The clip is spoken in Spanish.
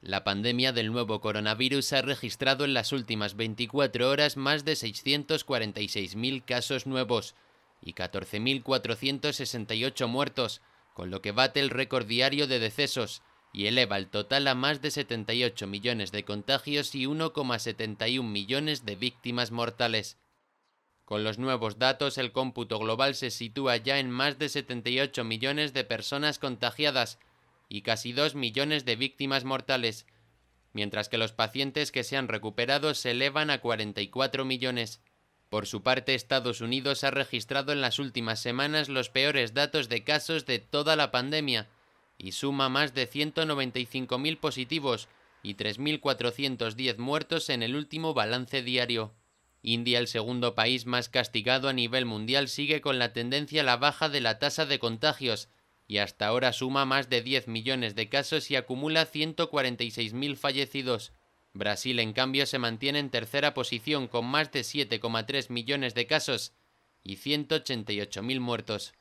La pandemia del nuevo coronavirus ha registrado en las últimas 24 horas más de 646.000 casos nuevos y 14.468 muertos, con lo que bate el récord diario de decesos y eleva el total a más de 78 millones de contagios y 1,71 millones de víctimas mortales. Con los nuevos datos, el cómputo global se sitúa ya en más de 78 millones de personas contagiadas, y casi 2 millones de víctimas mortales, mientras que los pacientes que se han recuperado se elevan a 44 millones. Por su parte, Estados Unidos ha registrado en las últimas semanas los peores datos de casos de toda la pandemia y suma más de 195.000 positivos y 3.410 muertos en el último balance diario. India, el segundo país más castigado a nivel mundial, sigue con la tendencia a la baja de la tasa de contagios, y hasta ahora suma más de 10 millones de casos y acumula 146.000 fallecidos. Brasil, en cambio, se mantiene en tercera posición con más de 7,3 millones de casos y 188.000 muertos.